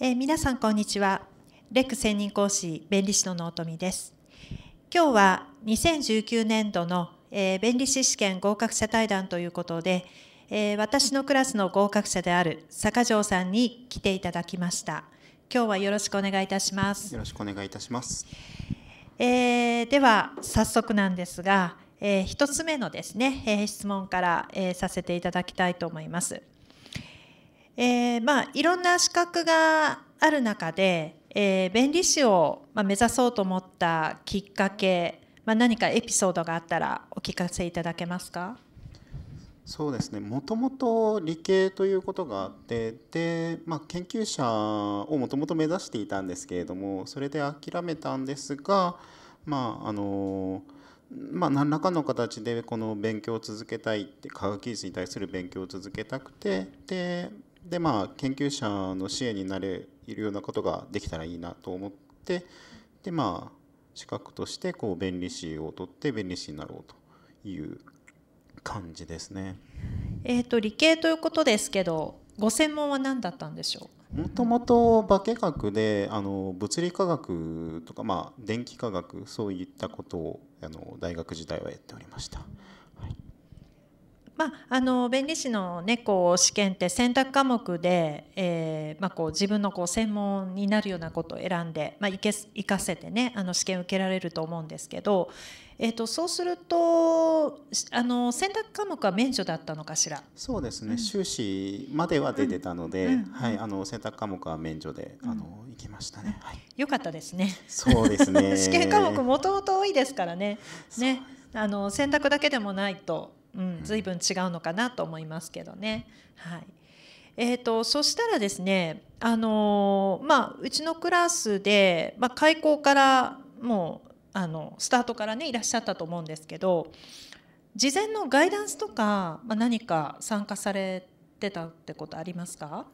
えー、皆さんこんにちはレック専任講師弁理士の納富です今日は2019年度の、えー、弁理士試験合格者対談ということで、えー、私のクラスの合格者である坂城さんに来ていただきました今日はよろしくお願いいたしますよろしくお願いいたします、えでは早速なんですが、え1つ目のですね、え質問から、えさせていただきたいと思いますえー、まあいろんな資格がある中で、えー、弁理士を、まあ、目指そうと思ったきっかけ、まあ、何かエピソードがあったらお聞かせいただけますかそうですねもともと理系ということがあってで、まあ、研究者をもともと目指していたんですけれどもそれで諦めたんですが、まああのまあ、何らかの形でこの勉強を続けたいって科学技術に対する勉強を続けたくてで、でまあ研究者の支援になれるようなことができたらいいなと思ってでまあ資格としてこう弁理士を取って弁理士になろうという感じですね。えーと、と理系ということですけどご専門は何だったんでしょうもともと化学であの物理化学とか、まあ、電気化学そういったことをあの大学時代はやっておりました。まあ、あの弁理士の、ね、こう試験って選択科目で、えーまあ、こう自分のこう専門になるようなことを選んで、まあ、生かせて、ね、あの試験受けられると思うんですけど、えーと、そうするとあの選択科目は免除だったのかしらそうですね、うん、修士までは出てたので、はい、あの選択科目は免除で、あの行きましたね、はい、よかったですねそうですね 試験科目もともと多いですからねねあの選択だけでもないとうん、随分違うのかなと思いますけどね。はいえーと、そしたらですね、あのー、まあ、うちのクラスで、まあ、開校からもうあのスタートからねいらっしゃったと思うんですけど事前のガイダンスとか、まあ、何か参加されてたってことありますか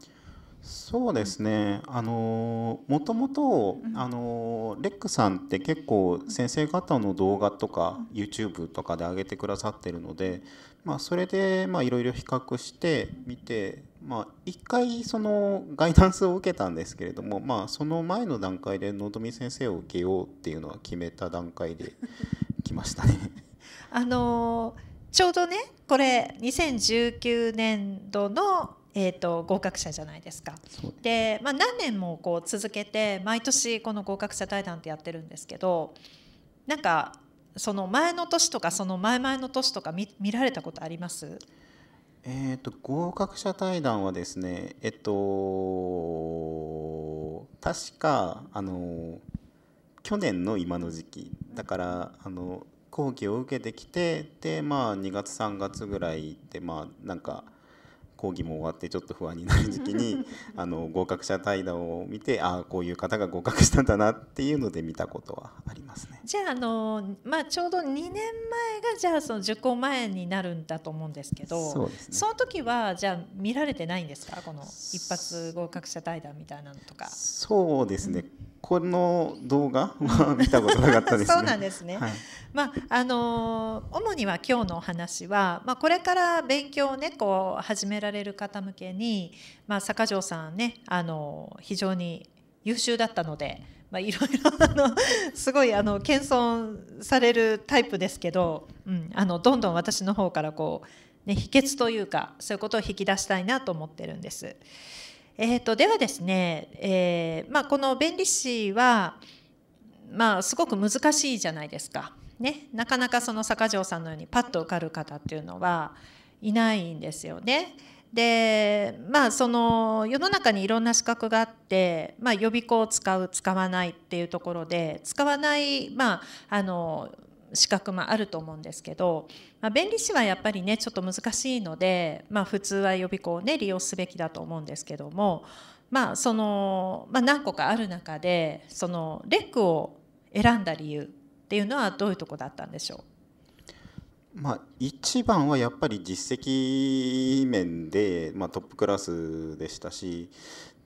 そうですね、あのもともと、あのレックさんって結構先生方の動画とか、YouTube とかで上げてくださってるので、まあ、それでいろいろ比較して見て、まあ、1回そのガイダンスを受けたんですけれども、まあ、その前の段階でのぞみ先生を受けようっていうのは決めた段階で 来ましたね。あのちょうどねこれ2019年度のえーと、合格者じゃないですか。で、まあ、何年もこう続けて毎年この合格者対談ってやってるんですけどなんかその前の年とかその前々の年とか見見られたことありますえーと、と合格者対談はですねえっと確かあの去年の今の時期だからあの講義を受けてきてでまあ2月3月ぐらいでまあなんか。講義も終わってちょっと不安になる時期に あの合格者対談を見てああこういう方が合格したんだなっていうので見たことはありますね。じゃああの、まあ、ちょうど2年前がじゃあその受講前になるんだと思うんですけどそうです、ね、その時はじゃあ見られてないんですかこの一発合格者対談みたいなのとか。そうですね、この動画は 見たことなかったです、ね、そうなんですね、はい、まああの主には今日のお話は、まあ、これから勉強をねこう始めらられる方向けに、まあ、坂上さんねあの非常に優秀だったので。まあ、いろいろ あのすごいあの謙遜されるタイプですけど、うん、あのどんどん私の方からこう、ね、秘訣というかそういうことを引き出したいなと思ってるんです。えーと、ではですね、えーまあ、この弁理士は、まあ、すごく難しいじゃないですか。ね、なかなかその坂上さんのようにパッと受かる方っていうのはいないんですよね。でまあその世の中にいろんな資格があって、まあ、予備校を使う使わないっていうところで使わない、まあ、あの資格もあると思うんですけど、まあ、弁理士はやっぱりねちょっと難しいので、まあ、普通は予備校をね利用すべきだと思うんですけども、まあそのまあ、何個かある中でそのレックを選んだ理由っていうのはどういうとこだったんでしょうまあ、一番はやっぱり実績面で、まあ、トップクラスでしたし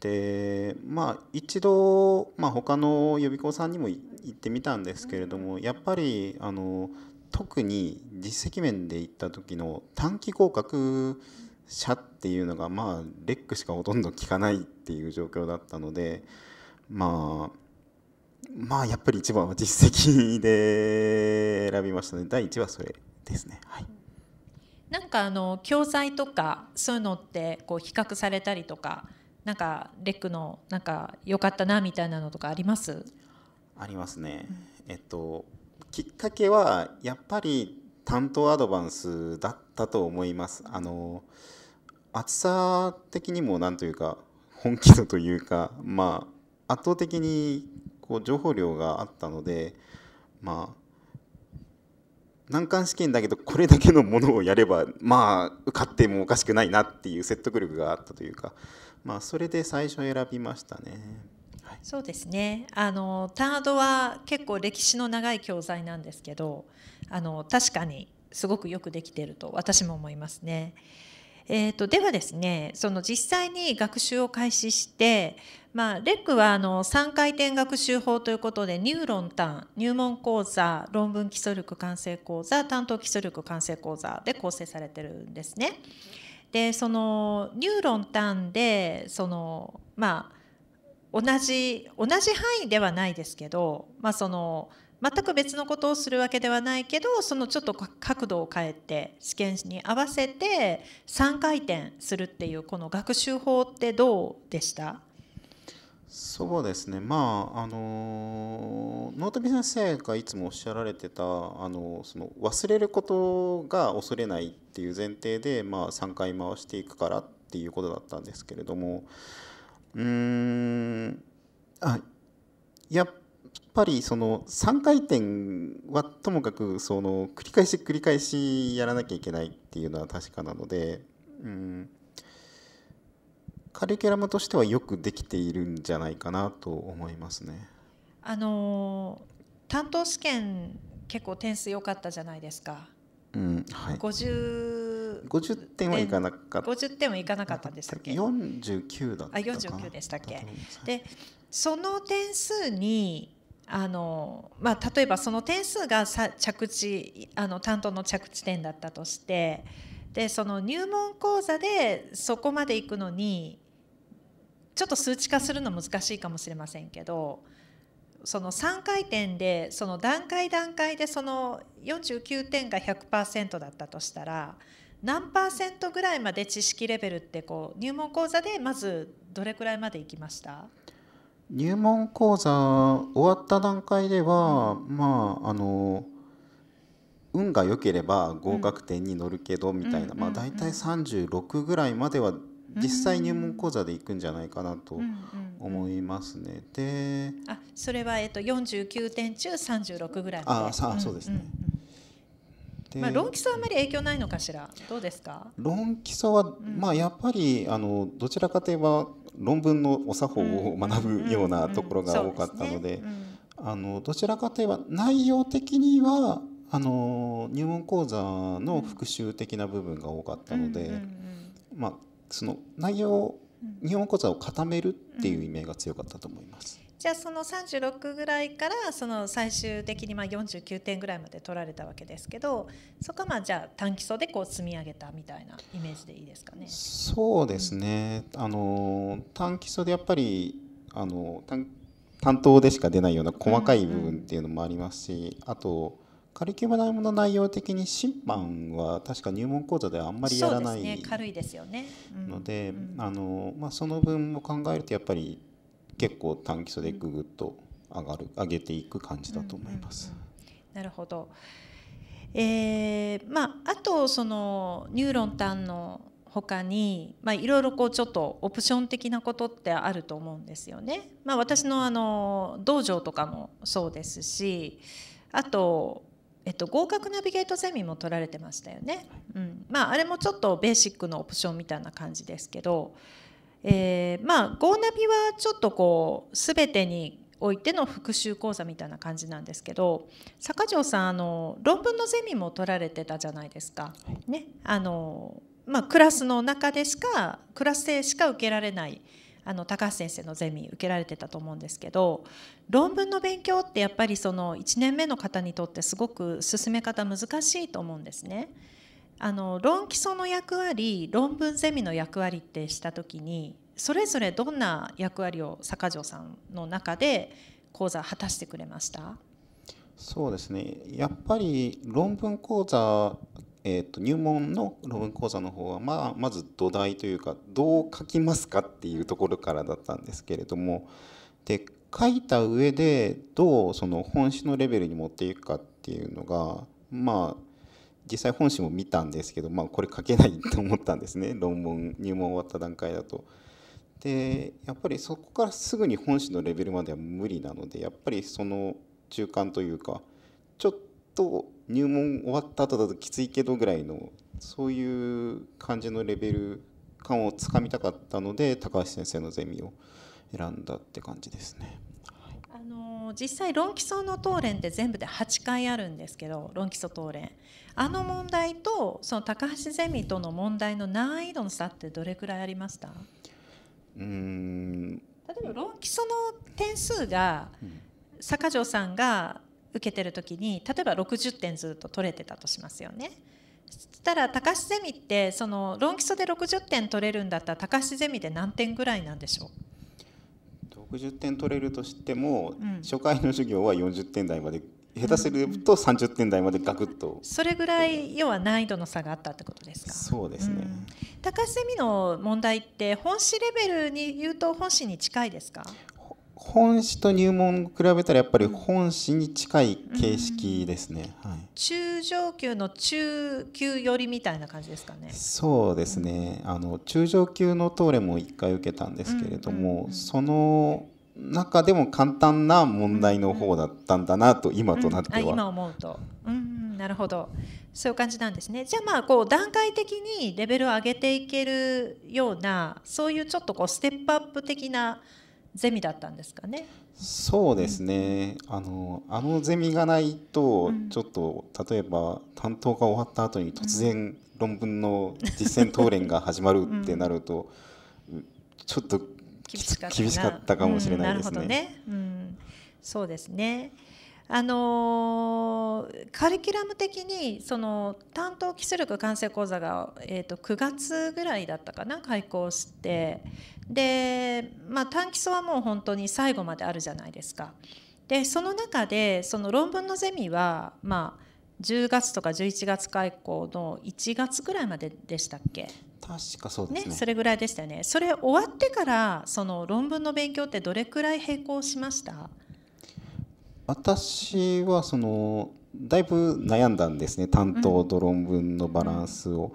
で、まあ、一度、まあ、他の予備校さんにも行ってみたんですけれどもやっぱりあの特に実績面で行った時の短期合格者っていうのが、まあ、レックしかほとんど聞かないっていう状況だったので、まあ、まあやっぱり一番は実績で選びましたね第1はそれ。ですね。はい、なんかあの教材とかそういうのってこう比較されたりとかなんかレックのなんか良かったなみたいなのとかありますありますね、えっと、きっかけはやっぱり担当アドバンスだったと思います。あの厚さ的にもなんというか本気度というか、まあ、圧倒的にこう情報量があったので、まあ、難関試験だけどこれだけのものをやればまあ受かってもおかしくないなっていう説得力があったというか、まあ、それで最初選びましたね。そうですねあのタードは結構歴史の長い教材なんですけどあの確かにすごくよくできていると私も思いますね。えーと、ではですねその実際に学習を開始して、まあ、レックはあの3回転学習法ということでニューロン単入門講座論文基礎力完成講座担当基礎力完成講座で構成されてるんですね。でそのニューロン単でそのまあ同じ同じ範囲ではないですけど、まあ、その全く別のことをするわけではないけどそのちょっと角度を変えて試験紙に合わせて3回転するっていうこの学習法ってどうでしたそうですねまああの納富先生がいつもおっしゃられてたあのその忘れることが恐れないっていう前提で、まあ、3回回していくからっていうことだったんですけれどもうんあやっぱっぱりその3回転はともかくその繰り返し繰り返しやらなきゃいけないっていうのは確かなので、うん、カリキュラムとしてはよくできているんじゃないかなと思いますね。あの担当試験結構点数良かったじゃないですか。うんはい、50, 50点はいかなかった50点はいかなかったんですっけ49だったかあ49でしたっけでその点数にあのまあ、例えばその点数がさ着地あの担当の着地点だったとしてでその入門講座でそこまで行くのにちょっと数値化するの難しいかもしれませんけどその3回転でその段階段階でその49点が100%だったとしたら何パーセントぐらいまで知識レベルってこう入門講座でまずどれくらいまでいきました入門講座終わった段階では、まああの運が良ければ合格点に乗るけど、みたいな、まあ、大体36ぐらいまでは実際入門講座で行くんじゃないかなと思いますね。であそれは、えっと、49点中36ぐらいあさあそうですね。うんうん、まあ、論基礎はあまり影響ないのかしらどうですか論基礎は、まあ、やっぱりあのどちらかといえば論文のお作法を学ぶようなところが多かったのでどちらかといえば内容的にはあの入門講座の復習的な部分が多かったので、まあ、その内容入門講座を固めるっていう意味が強かったと思います。じゃあその36ぐらいからその最終的にまあ49点ぐらいまで取られたわけですけどそこはまあじゃあ短期層でこう積み上げたみたいなイメージでいいですかね。そうですね、うん、あの短期層でやっぱりあの短担当でしか出ないような細かい部分っていうのもありますし、うんうん、あとカリキュラムの内容的に審判は確か入門講座ではあんまりやらないので、ねねうでうん、あのまあ、その分を考えるとやっぱり結構短期差でぐぐっと上がる上げていく感じだと思います。うんうん、なるほど。えー、まああとそのニューロン単の他にまあいろいろこうちょっとオプション的なことってあると思うんですよね。まあ私のあの道場とかもそうですし、あとえっと、合格ナビゲートゼミも取られてましたよね、うんまあ、あれもちょっとベーシックのオプションみたいな感じですけどえー、まあ GO ナビはちょっとこう全てにおいての復習講座みたいな感じなんですけど坂城さんあの論文のゼミも取られてたじゃないですか。はい、ねあのまあ、クラスの中でしかクラスでしか受けられないあの高橋先生のゼミ受けられてたと思うんですけど論文の勉強ってやっぱりその1年目の方にとってすごく進め方難しいと思うんですね。あの論基礎の役割論文ゼミの役割ってした時にそれぞれどんな役割を坂上さんの中で講座果たしてくれましたそうですねやっぱり論文講座、えーと、入門の論文講座の方は、まあ、まず土台というかどう書きますかっていうところからだったんですけれどもで書いた上でどうその本質のレベルに持っていくかっていうのがまあ実際本誌も見たんですけど、まあ、これ書けないと思ったんですね論文入門終わった段階だと。でやっぱりそこからすぐに本誌のレベルまでは無理なのでやっぱりその中間というかちょっと入門終わった後だときついけどぐらいのそういう感じのレベル感をつかみたかったので高橋先生のゼミを選んだって感じですね。あの実際論基礎の答練って全部で8回あるんですけど論基礎答練あの問題とその高橋ゼミとの問題の難易度の差ってどれくらいありましたうん例えば論基礎の点数が坂上さんが受けてる時に例えば60点ずっと取れてたとしますよね。したら高橋ゼミってその論基礎で60点取れるんだったら高橋ゼミで何点ぐらいなんでしょう60点取れるとしても、うん、初回の授業は40点台まで下手すると30点台までガクッと、それぐらい要は難易度の差があったってことですかそうですね、うん、高橋セの問題って本誌レベルに言うと本誌に近いですか本誌と入門比べたらやっぱり本誌に近い形式ですね、うん、はい、中上級の中級寄りみたいな感じですかねそうですねあの中上級のトーレも1回受けたんですけれども、その中でも簡単な問題の方だったんだなと今となっては、うんうん、今思うと、うん、なるほどそういう感じなんですねじゃあまあこう段階的にレベルを上げていけるようなそういうちょっとこうステップアップ的なゼミだったんですかねそうですね、うん、あのあのゼミがないとちょっと、うん、例えば担当が終わった後に突然論文の実践討論が始まるってなると、ちょっと厳しかった厳しかったかもしれないですね。うん、ね、うん、そうですね。あのー、カリキュラム的にその担当基礎力完成講座が、えーと、と9月ぐらいだったかな開講してで、まあ、短期層はもう本当に最後まであるじゃないですか。でその中でその論文のゼミは、まあ、10月とか11月開校の1月ぐらいまででしたっけ確かそうですね、ね、それぐらいでしたよねそれ終わってからその論文の勉強ってどれくらい並行しました私はそのだいぶ悩んだんですね担当と論文のバランスを。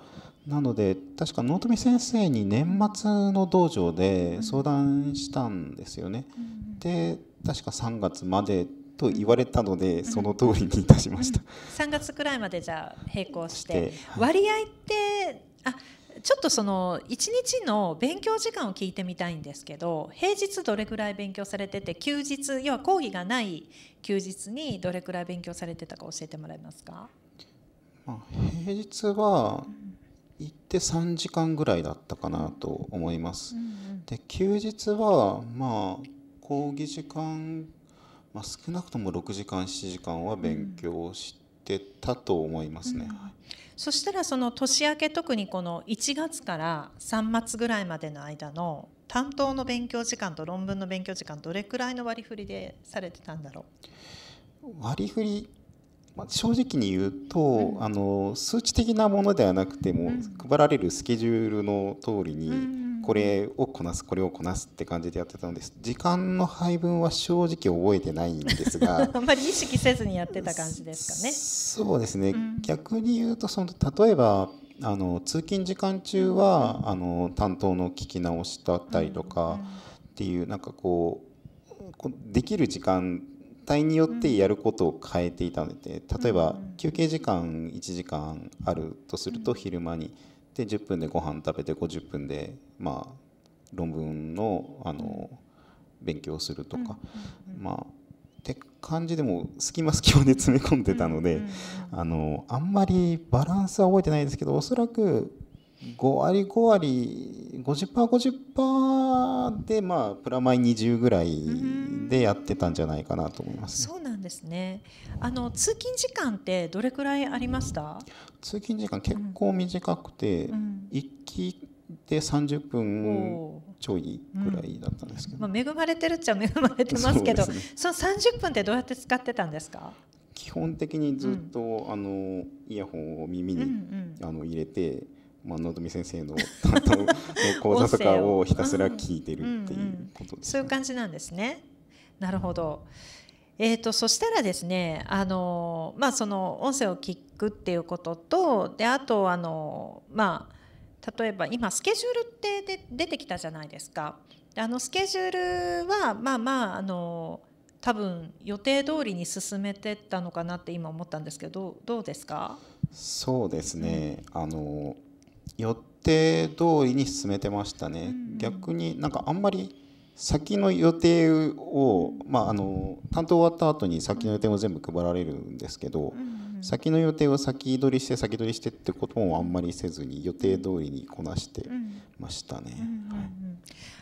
うん、なので確か納富先生に年末の道場で相談したんですよね。うん、で確か3月までっと言われたのでその通りにいたしました、うん、3月くらいまでじゃあ並行して、はい、割合ってあちょっとその1日の勉強時間を聞いてみたいんですけど平日どれくらい勉強されてて休日要は講義がない休日にどれくらい勉強されてたか教えてもらえますか、まあ、平日は行って3時間ぐらいだったかなと思います。うんうん、で休日はまあ講義時間まあ、少なくとも6時間7時間は勉強してたと思いますね。うんうん、そしたらその年明け特にこの1月から3月ぐらいまでの間の担当の勉強時間と論文の勉強時間どれくらいの割り振りでされてたんだろう割り振りまあ、正直に言うと、うん、あの数値的なものではなくても、配られるスケジュールの通りに、これをこなすこれをこなすって感じでやってたのです時間の配分は正直覚えてないんですが あんまり意識せずにやってた感じですかねそうですね、うん、逆に言うとその例えばあの通勤時間中は、うん、あの担当の聞き直しだったりとかっていう、うん、なんかこうできる時間帯によってやることを変えていたので例えば休憩時間1時間あるとすると昼間に。で10分でご飯食べて50分で、まあ、論文のあの勉強するとか、まあって感じでも隙間隙間で詰め込んでたので、あのあんまりバランスは覚えてないですけどおそらく5割5割 50%50% でまあプラマイ20ぐらいでやってたんじゃないかなと思います、ですね。あの通勤時間ってどれくらいありました？通勤時間結構短くて、うん、行きで三十分ちょいぐらいだったんですけど。うん、まあ恵まれてるっちゃ恵まれてますけど、そね、その三十分ってどうやって使ってたんですか？基本的にずっと、うん、あのイヤホンを耳に、うんうん、あの入れて。まあ、のぞみ先生の講座とかをひたすら聞いてるっていうことです、ねそういう感じなんですね。なるほど。えーと、そしたらですねあの、まあ、その音声を聞くっていうこととであとあの、まあ、例えば今スケジュールってで出てきたじゃないですか。あのスケジュールはまあまああの多分予定通りに進めてったのかなって今思ったんですけどどうですかそうですね、あの予定通りに進めてましたね、うんうん、逆になんかあんまり先の予定を、まあ、あの担当終わった後に先の予定も全部配られるんですけど、先の予定を先取りして先取りしてってこともあんまりせずに予定通りにこなしてましたね。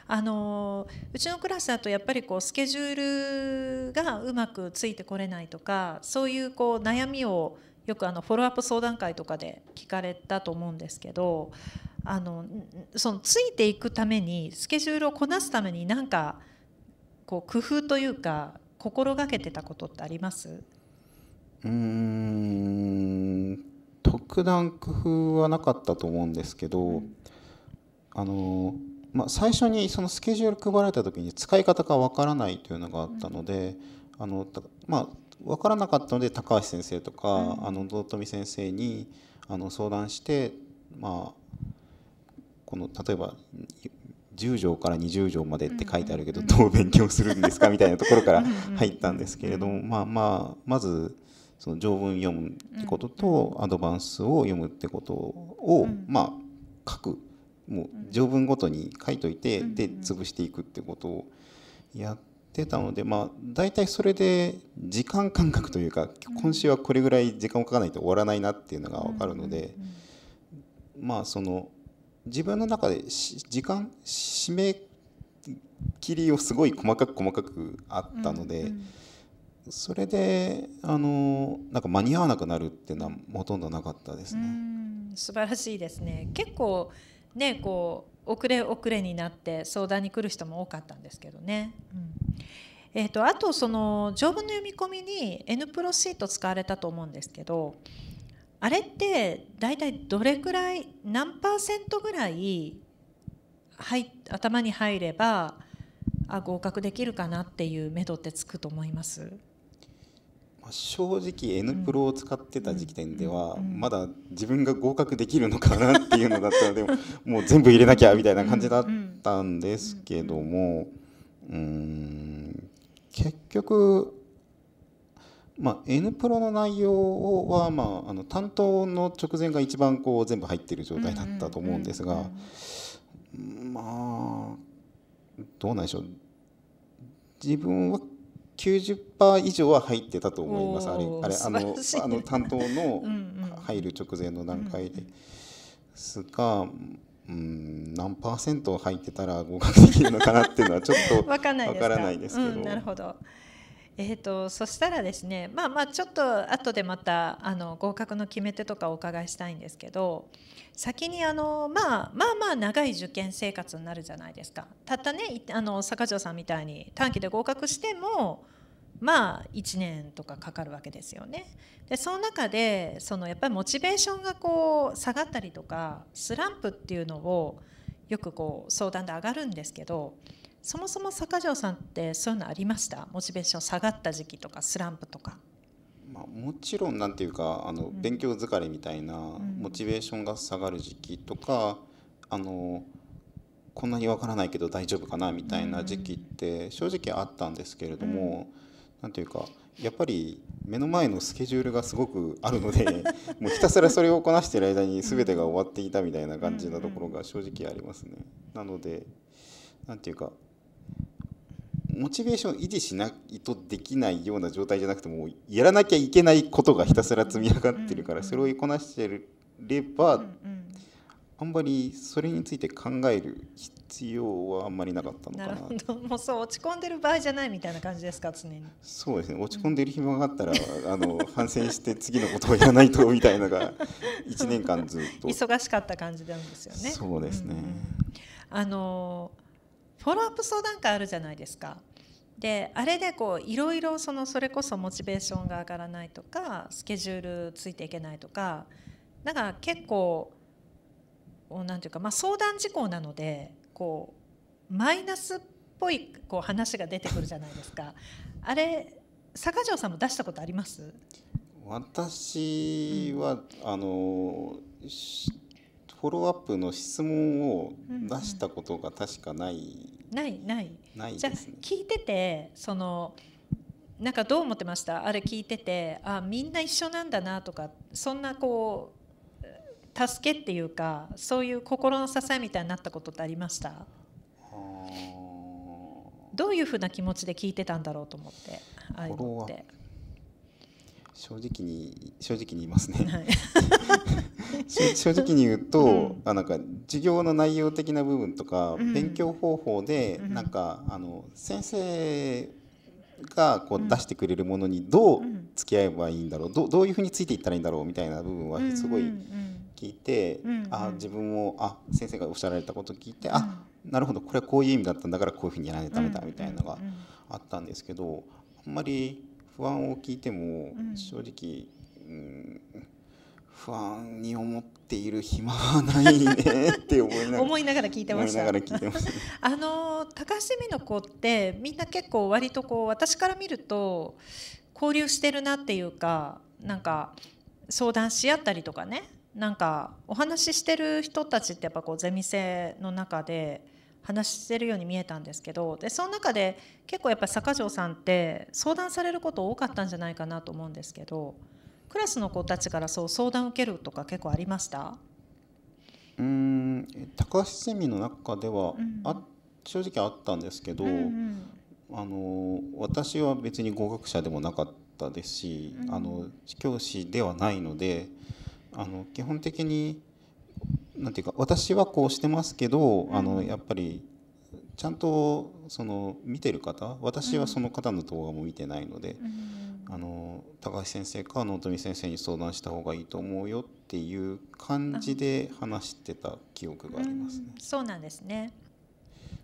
あのうちのクラスだとやっぱりこうスケジュールがうまくついてこれないとかそういうこう悩みをよくあのフォローアップ相談会とかで聞かれたと思うんですけどあのそのついていくためにスケジュールをこなすために何かこう工夫というか心がけてたことってありますうん特段工夫はなかったと思うんですけど、うん、あのまあ、最初にそのスケジュール配られた時に使い方がわからないというのがあったので、うん、あのまあ、分からなかったので高橋先生とか、うん、あの富先生にあの相談して、まあ、この例えば10条から20条までって書いてあるけどどう勉強するんですかみたいなところから入ったんですけれどもまあまあまずその条文読むってこととアドバンスを読むってことをまあ書くもう条文ごとに書いといてで潰していくってことをやってたのでまあ大体それで時間感覚というか今週はこれぐらい時間をかかないと終わらないなっていうのが分かるのでまあその。自分の中で時間締め切りをすごい細かく細かくあったので、うんうん、それであのなんか間に合わなくなるっていうのはほとんどなかったですね。素晴らしいですね結構ねこう遅れ遅れになって相談に来る人も多かったんですけどね。うんえーと、あとその条文の読み込みに N プロシート使われたと思うんですけどあれって大体どれくらい何パーセントぐらい入頭に入ればあ合格できるかなっていう目処ってつくと思います正直 N プロを使ってた時点ではまだ自分が合格できるのかなっていうのだったので もう全部入れなきゃみたいな感じだったんですけどもうん結局まあ、N プロの内容は、まあ、あの担当の直前が一番こう全部入っている状態だったと思うんですが、まあどうなんでしょう自分は90%以上は入ってたと思いますあれあれあのあの担当の入る直前の段階ですが。うん何パーセント入ってたら合格できるのかなっていうのはちょっと わからないですけど。うん、なるほど。えーと、とそしたらですねまあまあちょっと後でまたあの合格の決め手とかお伺いしたいんですけど先にあの、まあ、まあまあ長い受験生活になるじゃないですかたったねあの坂上さんみたいに短期で合格してもまあ1年とかかかるわけですよね。でその中でそのやっぱりモチベーションがこう下がったりとかスランプっていうのをよくこう相談で上がるんですけどそもそも坂上さんってそういうのありましたモチベーション下がった時期とかスランプとか。まあ、もちろんなんていうかあの、勉強疲れみたいな、モチベーションが下がる時期とかあのこんなにわからないけど大丈夫かなみたいな時期って正直あったんですけれども、うん、なんていうかやっぱり目の前のスケジュールがすごくあるので もうひたすらそれをこなしている間に全てが終わっていたみたいな感じなところが正直ありますね。なのでなんていうかモチベーション維持しないとできないような状態じゃなくてもやらなきゃいけないことがひたすら積み上がってるからそれをこなしてればあんまりそれについて考える必要はあんまりなかったのかななるほどもうそう落ち込んでる場合じゃないみたいな感じですか常にそうですね落ち込んでる暇があったら、うん、あの反省して次のことをやらないとみたいなのが1 年間ずっと忙しかった感じなんですよねそうですね、うん、あのーフォローアップ相談会あるじゃないですか。であれでこういろいろそのそれこそモチベーションが上がらないとかスケジュールついていけないとかだから結構なんていうか、まあ、相談事項なのでこうマイナスっぽいこう話が出てくるじゃないですか。あれ坂上さんも出したことあります私は、うん、あのフォローアップの質問を出したことが確かない、うんうん、ないないない、ね、じゃ聞いててそのなんかどう思ってましたあれ聞いててあみんな一緒なんだなとかそんなこう助けっていうかそういう心の支えみたいになったことってありましたどういうふうな気持ちで聞いてたんだろうと思ってああいうのって。正直に正直に言いますね、はい、正直に言うと、うん、あなんか授業の内容的な部分とか、うん、勉強方法で、うん、なんかあの先生がこう出してくれるものにどう付き合えばいいんだろう、どどういうふうについていったらいいんだろうみたいな部分はすごい聞いて、あ自分もあ先生がおっしゃられたこと聞いて、うん、あなるほどこれはこういう意味だったんだからこういうふうにやらなたダメだみたいなのがあったんですけどあんまり不安を聞いても、正直、うん、不安に思っている暇はないねって思いながら 思いながら聞いてました あの高橋美の子ってみんな結構割とこう私から見ると交流してるなっていうかなんか相談し合ったりとかねなんかお話ししてる人たちってやっぱこうゼミ生の中で。話してるように見えたんですけどでその中で結構やっぱ坂上さんって相談されること多かったんじゃないかなと思うんですけどクラスの子たちからそう相談を受けるとか結構ありましたうん高橋セミの中では、うん、あ正直あったんですけど、うんうん、あの私は別に合格者でもなかったですし、うん、あの教師ではないのであの基本的になんていうか私はこうしてますけどあのやっぱりちゃんとその見てる方私はその方の動画も見てないので、あの高橋先生か納富先生に相談した方がいいと思うよっていう感じで話してた記憶がありますね。うん、そうなんですね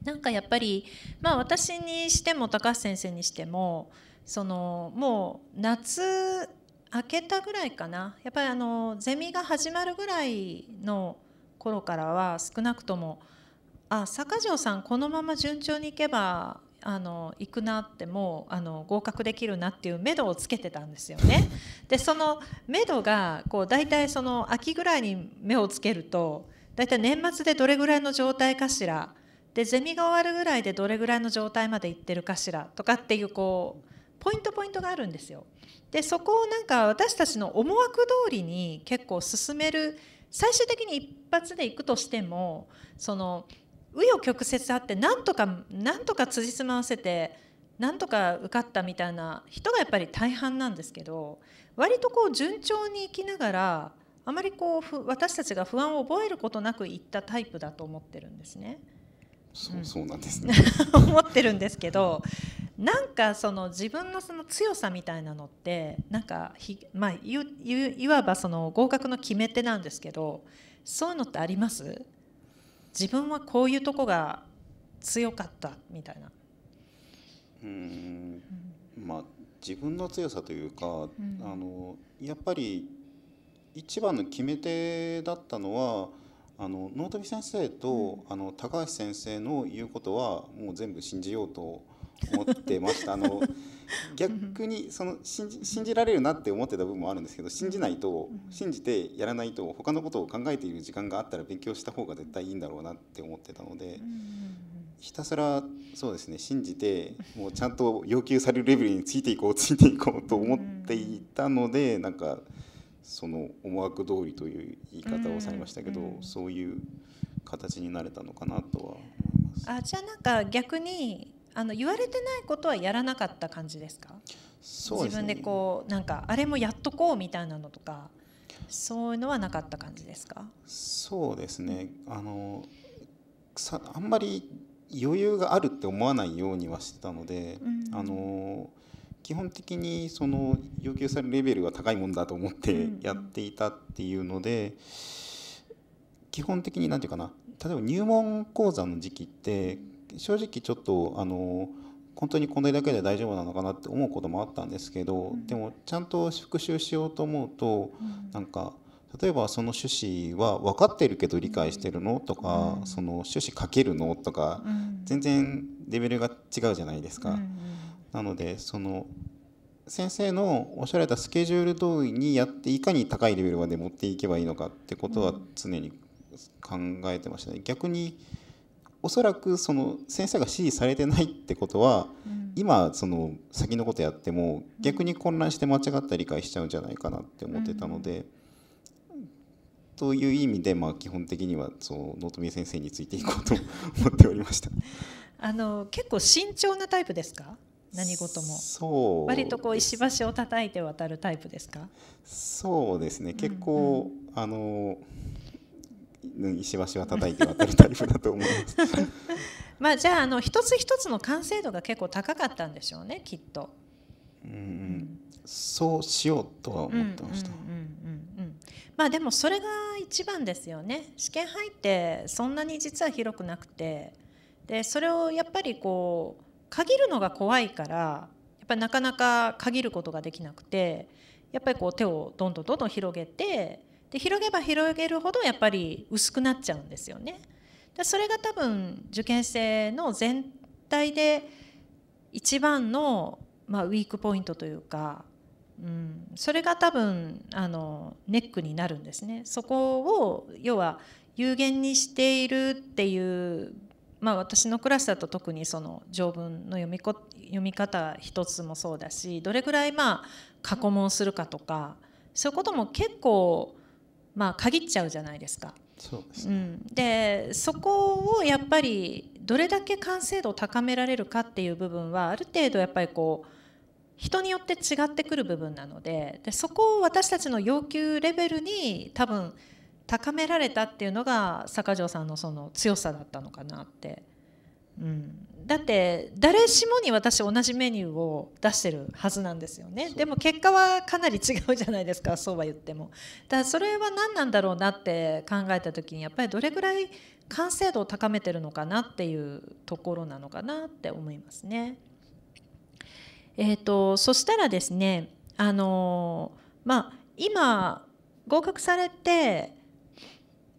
なんかやっぱり、まあ、私にしても高橋先生にしてもそのもう夏明けたぐらいかなやっぱりあのゼミが始まるぐらいの頃からは少なくともあ坂上さんこのまま順調にいけばあの行くなってもうあの合格できるなっていう目処をつけてたんですよね。でその目処がこう大体その秋ぐらいに目をつけると大体年末でどれぐらいの状態かしらでゼミが終わるぐらいでどれぐらいの状態まで行ってるかしらとかっていうこうポイントポイントがあるんですよ。でそこをなんか私たちの思惑通りに結構進める最終的に一発でいくとしてもその紆余曲折あってなんとかなんとか辻褄合わせてなんとか受かったみたいな人がやっぱり大半なんですけど割とこう順調にいきながらあまりこう私たちが不安を覚えることなくいったタイプだと思ってるんですね。そう,、そうなんですね 思ってるんですけどなんかその自分のその強さみたいなのってなんかひ、まあ、いわばその合格の決め手なんですけどそういうのってあります自分はこういうとこが強かったみたいな。うんまあ、自分の強さというか、うん、あのやっぱり一番の決め手だったのはあの納富先生と、あの高橋先生の言うことはもう全部信じようと思ってました あの逆にその信じ信じられるなって思ってた部分もあるんですけど信じないと信じてやらないと他のことを考えている時間があったら勉強した方が絶対いいんだろうなって思ってたので。ひたすらそうですね信じてもうちゃんと要求されるレベルについていこうついていこうと思っていたのでなんかその思惑通りという言い方をされましたけど、うんそういう形になれたのかなとは思いますあじゃあなんか逆にあの言われてないことはやらなかった感じですか、そうです、ね、自分でこうなんかあれもやっとこうみたいなのとかそういうのはなかった感じですかそうですねあのあんまり余裕があるって思わないようにはしてたので、うん、あの基本的にその要求されるレベルが高いもんだと思ってやっていたっていうので、基本的に何て言うかな例えば入門講座の時期って正直ちょっとあの本当にこれだけで大丈夫なのかなって思うこともあったんですけど、でもちゃんと復習しようと思うと、なんか例えばその趣旨は分かってるけど理解してるのとか、その趣旨書けるのとか、全然レベルが違うじゃないですか。うんなのでその先生のおっしゃられたスケジュール通りにやっていかに高いレベルまで持っていけばいいのかってことは常に考えてましたね。逆におそらくその先生が指示されてないってことは、うん、今その先のことやっても逆に混乱して間違った理解しちゃうんじゃないかなって思ってたので、うん、という意味でまあ基本的にはその能富先生についていこうと思っておりました。あの結構慎重なタイプですか何事もそう割とこう石橋を叩いて渡るタイプですかそうですね結構、うんうん、あの石橋は叩いて渡るタイプだと思います まあじゃああの一つ一つの完成度が結構高かったんでしょうねきっとうん、うん、そうしようとは思ってました、うんうん、うん、まあでもそれが一番ですよね試験入ってそんなに実は広くなくてでそれをやっぱりこう限るのが怖いからやっぱりなかなか限ることができなくてやっぱりこう手をどんどんどんどん広げてで広げば広げるほどやっぱり薄くなっちゃうんですよね。でそれが多分受験生の全体で一番の、まあ、ウィークポイントというか、うん、それが多分あのネックになるんですね。そこを要は有限にしているっていうまあ、私のクラスだと特にその条文の読みこ読み方一つもそうだしどれぐらいまあ過去問するかとかそういうことも結構まあ限っちゃうじゃないですか。そうです、ね、うん、でそこをやっぱりどれだけ完成度を高められるかっていう部分はある程度やっぱりこう人によって違ってくる部分なのででそこを私たちの要求レベルに多分高められたっていうのが坂上さんのその強さだったのかなって、うん、だって誰しもに私同じメニューを出してるはずなんですよねでも結果はかなり違うじゃないですか そうは言ってもだからそれは何なんだろうなって考えた時にやっぱりどれぐらい完成度を高めてるのかなっていうところなのかなって思いますね。えーとそしたらですねあのまあ今合格されて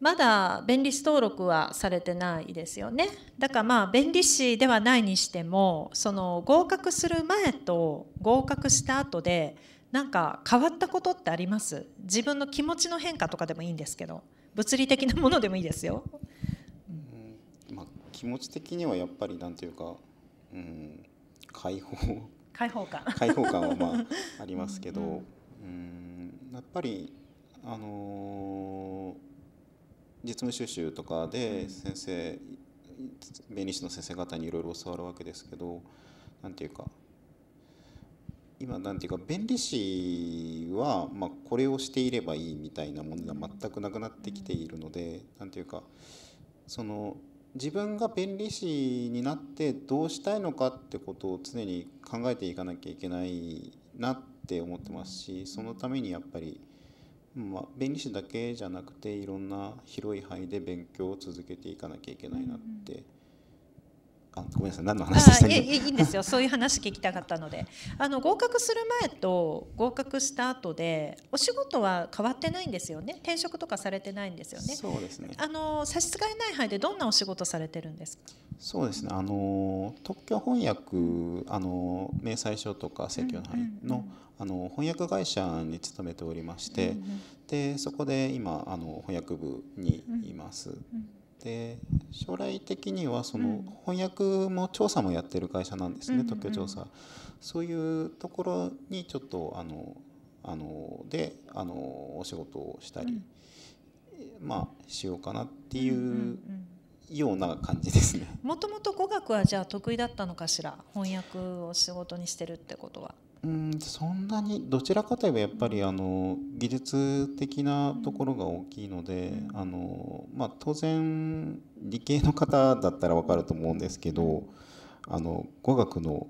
まだ便利士登録はされてないですよねだからまあ便利士ではないにしてもその合格する前と合格した後でなんか変わったことってあります自分の気持ちの変化とかでもいいんですけど物理的なものでもいいですよ。うんまあ、気持ち的にはやっぱりなんていうか、うん、解放解放感解放感はまあありますけど うん、やっぱりあのー実務修習とかで先生弁理士の先生方にいろいろ教わるわけですけど何ていうか今何ていうか弁理士はまこれをしていればいいみたいなものが全くなくなってきているので何ていうかその自分が弁理士になってどうしたいのかってことを常に考えていかなきゃいけないなって思ってますしそのためにやっぱり。まあ、弁理士だけじゃなくていろんな広い範囲で勉強を続けていかなきゃいけないなってあごめんなさい何の話でしたっけいいんですよそういう話聞きたかったのであの合格する前と合格した後でお仕事は変わってないんですよね転職とかされてないんですよねそうですねあの差し支えない範囲でどんなお仕事されてるんですかそうですねあの特許翻訳あの明細書とか請求の範囲の,、あの翻訳会社に勤めておりまして、うんうん、でそこで今あの翻訳部にいます。うで将来的にはその翻訳も調査もやってる会社なんですね、うん、特許調査、そういうところにちょっとあのあのであのお仕事をしたり、うん、まあしようかなっていうような感じですね。もともと語学はじゃあ得意だったのかしら翻訳を仕事にしてるってことは。うんそんなにどちらかといえばやっぱりあの技術的なところが大きいのであの、まあ、当然理系の方だったら分かると思うんですけどあの語学の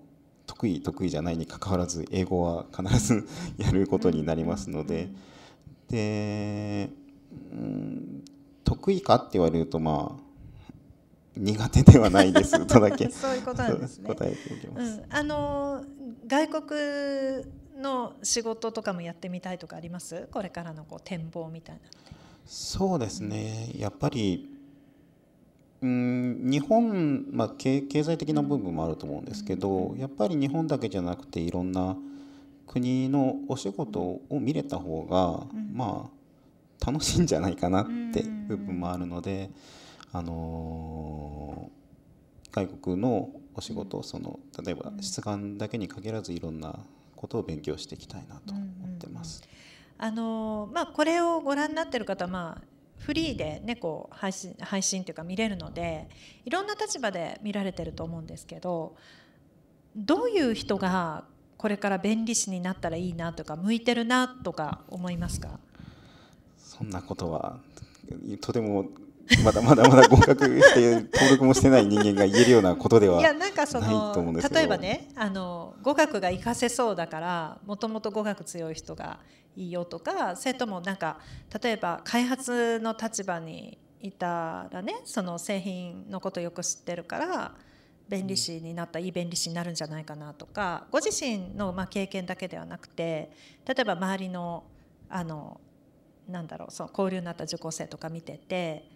得意得意じゃないにかかわらず英語は必ずやることになりますのでで、得意かって言われるとまあ苦手ではないですとだけ そういうことなんですね答えておきます、うん、あの外国の仕事とかもやってみたいとかありますこれからのこう展望みたいなそうですねやっぱりうん日本、まあ、経済的な部分もあると思うんですけどやっぱり日本だけじゃなくていろんな国のお仕事を見れた方が、うん、まあ楽しいんじゃないかなって部分もあるので。うんあの外国のお仕事その例えば質感だけに限らずいろんなことを勉強していきたいなと思ってます。うんうん、あのまあ、これをご覧になってる方は、まあ、フリーで、ね、こう配信配信というか見れるのでいろんな立場で見られてると思うんですけどどういう人がこれから弁理士になったらいいなとか向いてるなとか思いますかそんなことはとてもまだまだまだ合格して登録もしてない人間が言えるようなことではないと思うんですけど例えばねあの語学が活かせそうだからもともと語学強い人がいいよとかそれともなんか例えば開発の立場にいたらねその製品のことよく知ってるから便利士になったいい便利士になるんじゃないかなとかご自身のまあ経験だけではなくて例えば周りのあのなんだろうその交流になった受講生とか見てて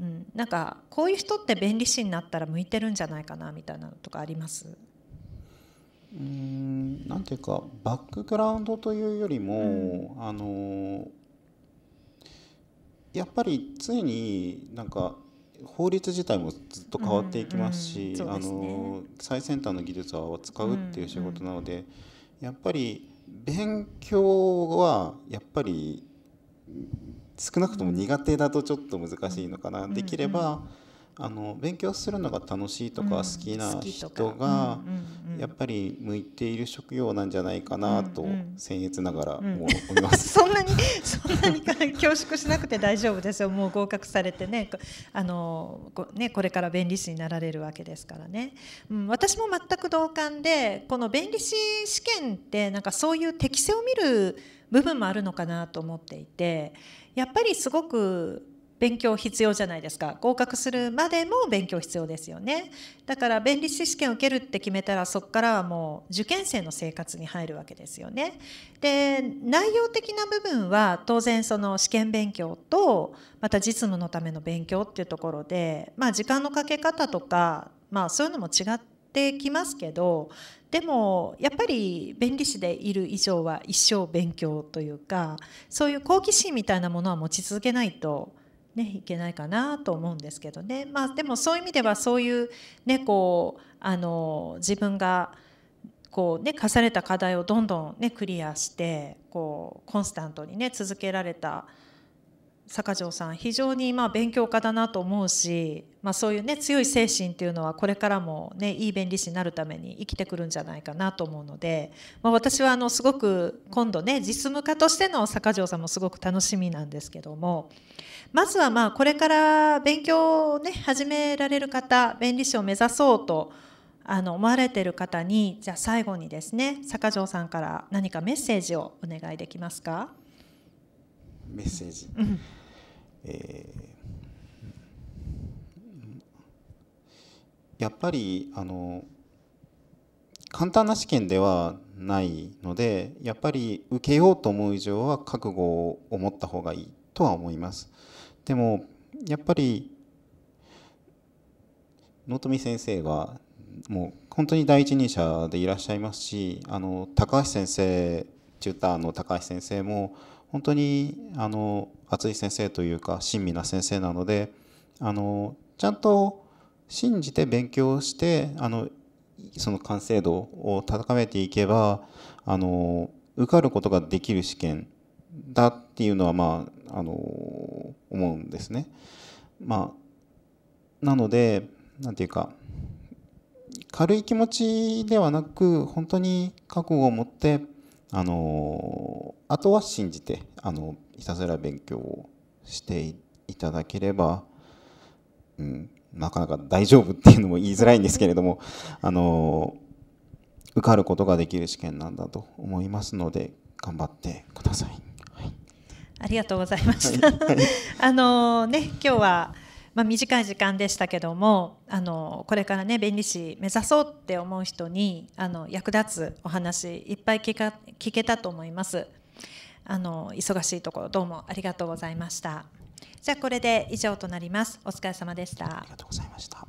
うん、なんかこういう人って弁理士になったら向いてるんじゃないかなみたいなのとかありますうんなんていうかバックグラウンドというよりも、うん、あのやっぱりついになんか法律自体もずっと変わっていきますし、あの最先端の技術を扱うっていう仕事なので、うんうん、やっぱり勉強はやっぱり少なくとも苦手だとちょっと難しいのかな、できればあの勉強するのが楽しいとか好きな人がやっぱり向いている職業なんじゃないかなと僭越ながら思います、そんなに そんなに恐縮しなくて大丈夫ですよもう合格されてねあのこねこれから弁理士になられるわけですからね、うん、私も全く同感でこの弁理士試験ってなんかそういう適性を見る部分もあるのかなと思っていてやっぱりすごく勉強必要じゃないですか合格するまでも勉強必要ですよねだから弁理士試験を受けるって決めたらそこからはもう受験生の生活に入るわけですよねで内容的な部分は当然その試験勉強とまた実務のための勉強っていうところでまあ時間のかけ方とかまあそういうのも違ってきますけどでもやっぱり弁理士でいる以上は一生勉強というかそういう好奇心みたいなものは持ち続けないとね、いけないかなと思うんですけどね、まあ、でもそういう意味ではそういう,、ね、こうあの自分がこう、ね、課された課題をどんどん、ね、クリアしてこうコンスタントに、ね、続けられた坂上さん非常にま勉強家だなと思うし、まあ、そういうね強い精神っていうのはこれからもねいい弁理士になるために生きてくるんじゃないかなと思うので、まあ、私はあのすごく今度ね実務家としての坂上さんもすごく楽しみなんですけどもまずはまあこれから勉強をね始められる方弁理士を目指そうとあの思われてる方にじゃあ最後にですね坂上さんから何かメッセージをお願いできますかメッセージ、えー、やっぱりあの簡単な試験ではないのでやっぱり受けようと思う以上は覚悟を持った方がいいとは思いますでもやっぱり納富先生はもう本当に第一人者でいらっしゃいますしあの高橋先生チューターの高橋先生も本当にあの熱い先生というか親身な先生なのであのちゃんと信じて勉強してあのその完成度を高めていけばあの受かることができる試験だっていうのは、まあ、あの思うんですね。まあ、なので何て言うか軽い気持ちではなく本当に覚悟を持ってあのあとは信じてあのひたすら勉強をしていただければ、うん、なかなか大丈夫っていうのも言いづらいんですけれどもあの受かることができる試験なんだと思いますので頑張ってください。はい、ありがとうございました。はいはい、あのね今日はまあ、短い時間でしたけどもあのこれからね弁理士目指そうって思う人にあの役立つお話いっぱい聞か聞けたと思いますあの忙しいところどうもありがとうございましたじゃあこれで以上となりますお疲れ様でしたありがとうございました